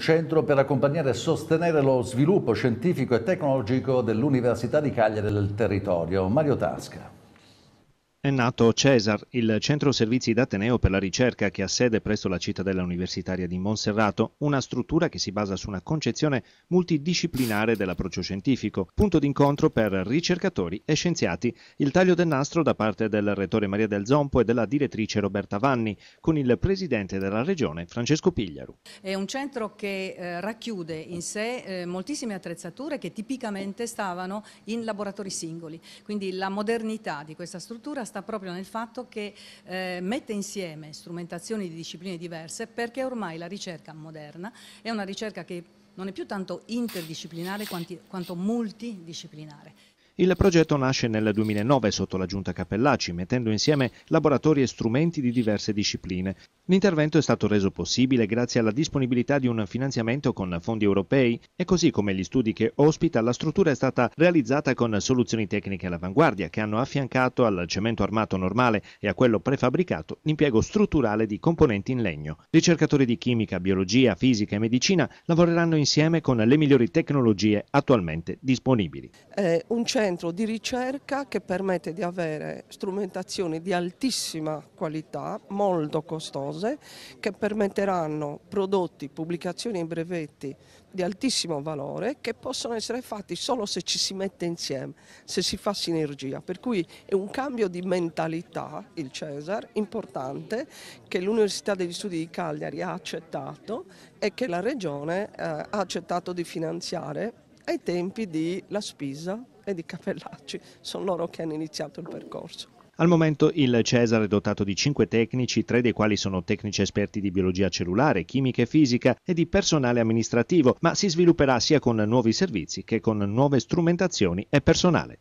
Centro per accompagnare e sostenere lo sviluppo scientifico e tecnologico dell'Università di Cagliari del Territorio, Mario Tasca è nato CESAR, il centro servizi d'Ateneo per la ricerca che ha sede presso la cittadella universitaria di Monserrato, una struttura che si basa su una concezione multidisciplinare dell'approccio scientifico, punto d'incontro per ricercatori e scienziati. Il taglio del nastro da parte del rettore Maria del Zompo e della direttrice Roberta Vanni, con il presidente della regione Francesco Pigliaru. È un centro che eh, racchiude in sé eh, moltissime attrezzature che tipicamente stavano in laboratori singoli, quindi la modernità di questa struttura sta sta proprio nel fatto che eh, mette insieme strumentazioni di discipline diverse perché ormai la ricerca moderna è una ricerca che non è più tanto interdisciplinare quanti, quanto multidisciplinare. Il progetto nasce nel 2009 sotto la giunta Capellacci, mettendo insieme laboratori e strumenti di diverse discipline. L'intervento è stato reso possibile grazie alla disponibilità di un finanziamento con fondi europei e così come gli studi che ospita, la struttura è stata realizzata con soluzioni tecniche all'avanguardia che hanno affiancato al cemento armato normale e a quello prefabbricato l'impiego strutturale di componenti in legno. Ricercatori di chimica, biologia, fisica e medicina lavoreranno insieme con le migliori tecnologie attualmente disponibili. Eh, un cemento centro di ricerca che permette di avere strumentazioni di altissima qualità, molto costose, che permetteranno prodotti, pubblicazioni e brevetti di altissimo valore che possono essere fatti solo se ci si mette insieme, se si fa sinergia. Per cui è un cambio di mentalità, il Cesar, importante che l'Università degli Studi di Cagliari ha accettato e che la Regione eh, ha accettato di finanziare ai tempi della Spisa e di Capellacci, sono loro che hanno iniziato il percorso. Al momento il Cesar è dotato di cinque tecnici, tre dei quali sono tecnici esperti di biologia cellulare, chimica e fisica e di personale amministrativo, ma si svilupperà sia con nuovi servizi che con nuove strumentazioni e personale.